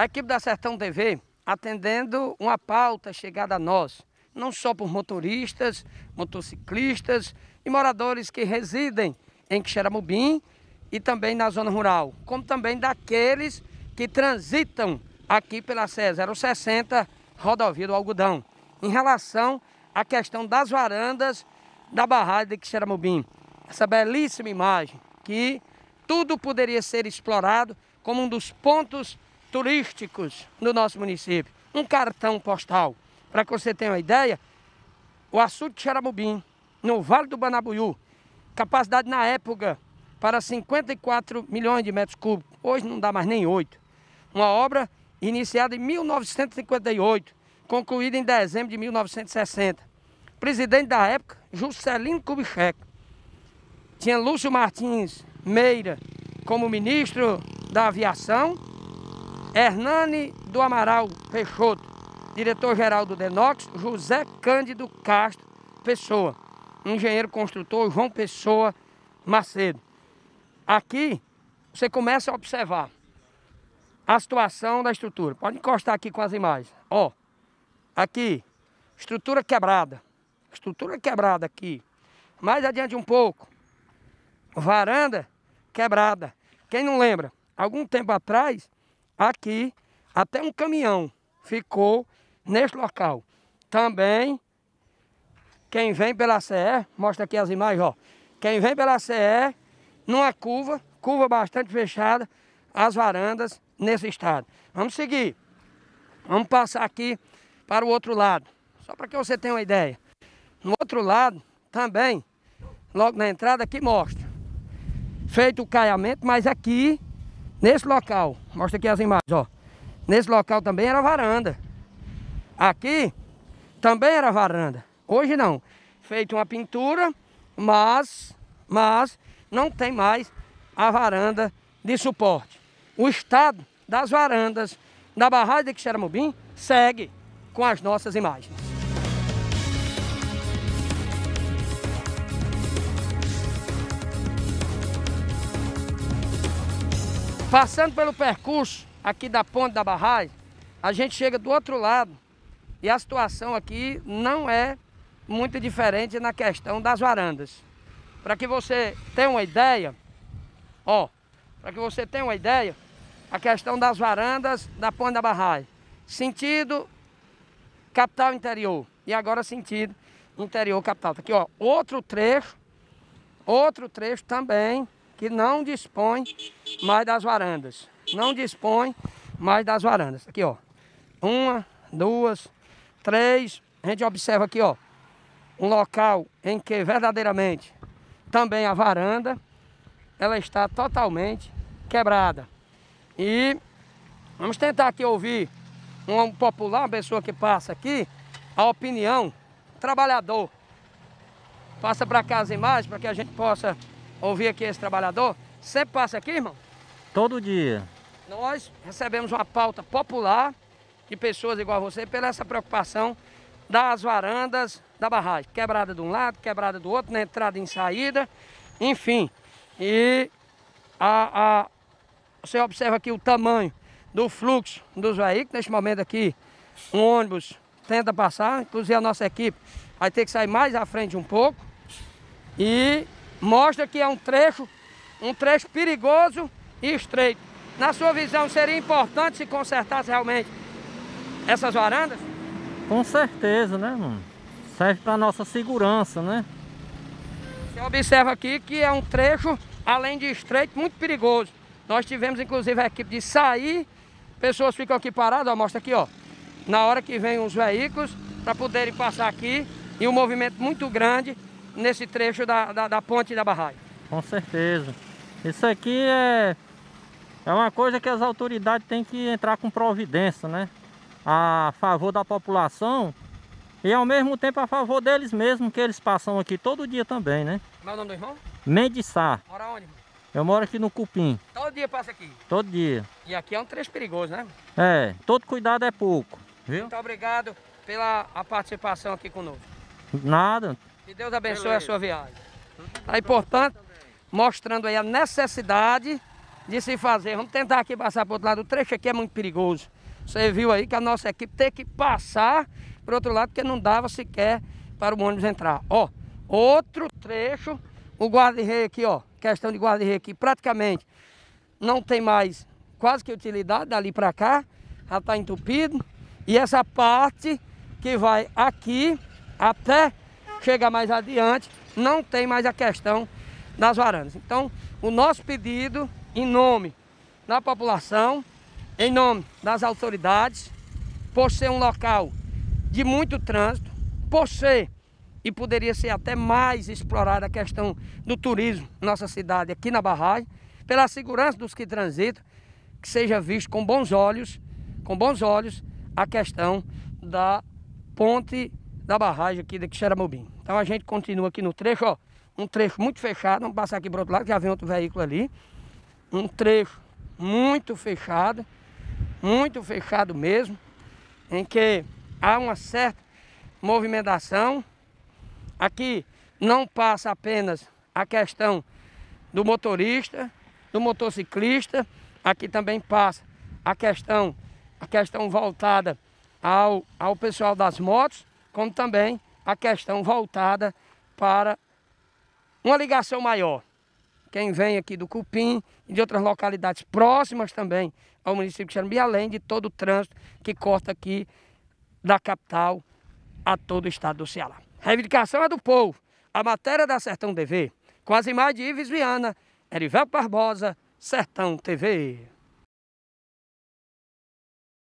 A equipe da Sertão TV, atendendo uma pauta chegada a nós, não só por motoristas, motociclistas e moradores que residem em Quixeramobim e também na zona rural, como também daqueles que transitam aqui pela CE 060, rodovia do Algodão, em relação à questão das varandas da barragem de Quixeramobim. Essa belíssima imagem que tudo poderia ser explorado como um dos pontos turísticos no nosso município. Um cartão postal. Para que você tenha uma ideia, o açude de Xaramubim, no Vale do Banabuiú, capacidade na época para 54 milhões de metros cúbicos, hoje não dá mais nem 8. Uma obra iniciada em 1958, concluída em dezembro de 1960. Presidente da época, Juscelino Kubitschek. Tinha Lúcio Martins Meira como ministro da aviação Hernani do Amaral Peixoto, diretor-geral do Denox, José Cândido Castro Pessoa, engenheiro construtor João Pessoa Macedo. Aqui você começa a observar a situação da estrutura. Pode encostar aqui com as imagens. Ó, aqui, estrutura quebrada. Estrutura quebrada aqui. Mais adiante um pouco, varanda quebrada. Quem não lembra, algum tempo atrás, Aqui, até um caminhão ficou neste local. Também, quem vem pela CE, mostra aqui as imagens, ó. Quem vem pela CE, numa curva, curva bastante fechada, as varandas nesse estado. Vamos seguir. Vamos passar aqui para o outro lado. Só para que você tenha uma ideia. No outro lado, também, logo na entrada, aqui mostra. Feito o caiamento, mas aqui Nesse local, mostra aqui as imagens, ó. Nesse local também era varanda. Aqui também era varanda. Hoje não. Feito uma pintura, mas, mas não tem mais a varanda de suporte. O estado das varandas da barragem de Xeramobim segue com as nossas imagens. Passando pelo percurso aqui da ponte da barragem, a gente chega do outro lado e a situação aqui não é muito diferente na questão das varandas. Para que você tenha uma ideia, ó, para que você tenha uma ideia, a questão das varandas da ponte da barragem. Sentido capital interior e agora sentido interior capital. Tá aqui, ó, outro trecho, outro trecho também que não dispõe mais das varandas. Não dispõe mais das varandas. Aqui, ó. Uma, duas, três. A gente observa aqui, ó. Um local em que verdadeiramente também a varanda, ela está totalmente quebrada. E vamos tentar aqui ouvir um popular, uma pessoa que passa aqui, a opinião, trabalhador. Passa para casa as imagens para que a gente possa ouvir aqui esse trabalhador. Sempre passa aqui, irmão? Todo dia. Nós recebemos uma pauta popular de pessoas igual a você pela essa preocupação das varandas da barragem. Quebrada de um lado, quebrada do outro, na né? entrada e em saída, enfim. E a, a, você observa aqui o tamanho do fluxo dos veículos. Neste momento aqui, um ônibus tenta passar, inclusive a nossa equipe vai ter que sair mais à frente um pouco. E mostra que é um trecho, um trecho perigoso e estreito. Na sua visão, seria importante se consertasse realmente essas varandas? Com certeza, né, mano? Serve para nossa segurança, né? Você observa aqui que é um trecho, além de estreito, muito perigoso. Nós tivemos, inclusive, a equipe de sair, pessoas ficam aqui paradas, ó, mostra aqui, ó. Na hora que vem os veículos, para poderem passar aqui, e um movimento muito grande, nesse trecho da, da, da ponte da barragem. Com certeza. Isso aqui é, é uma coisa que as autoridades têm que entrar com providência, né? A favor da população e ao mesmo tempo a favor deles mesmos, que eles passam aqui todo dia também, né? Qual é o nome do irmão? Mendissá. Mora onde? Eu moro aqui no Cupim. Todo dia passa aqui? Todo dia. E aqui é um trecho perigoso, né? É, todo cuidado é pouco, viu? Muito obrigado pela a participação aqui conosco. Nada. Que Deus abençoe Beleza. a sua viagem. Tá importante mostrando aí a necessidade de se fazer. Vamos tentar aqui passar para o outro lado. O trecho aqui é muito perigoso. Você viu aí que a nossa equipe tem que passar para o outro lado, porque não dava sequer para o ônibus entrar. Ó, outro trecho, o guarda-rei aqui, ó, questão de guarda-rei aqui, praticamente não tem mais quase que utilidade dali para cá, já está entupido. E essa parte que vai aqui até chegar mais adiante, não tem mais a questão das varandas. Então, o nosso pedido, em nome da população, em nome das autoridades, por ser um local de muito trânsito, por ser e poderia ser até mais explorada a questão do turismo nossa cidade aqui na barragem, pela segurança dos que transitam, que seja visto com bons olhos, com bons olhos a questão da ponte da barragem aqui de Xeramobim. Então a gente continua aqui no trecho, ó, um trecho muito fechado, vamos passar aqui para outro lado, já vem outro veículo ali. Um trecho muito fechado, muito fechado mesmo, em que há uma certa movimentação. Aqui não passa apenas a questão do motorista, do motociclista, aqui também passa a questão, a questão voltada ao, ao pessoal das motos, como também a questão voltada para uma ligação maior. Quem vem aqui do Cupim e de outras localidades próximas também ao município de Xarambi, além de todo o trânsito que corta aqui da capital a todo o estado do Ceará. A reivindicação é do povo. A matéria da Sertão TV, com as imagens de Ives Viana, Erivel Barbosa, Sertão TV.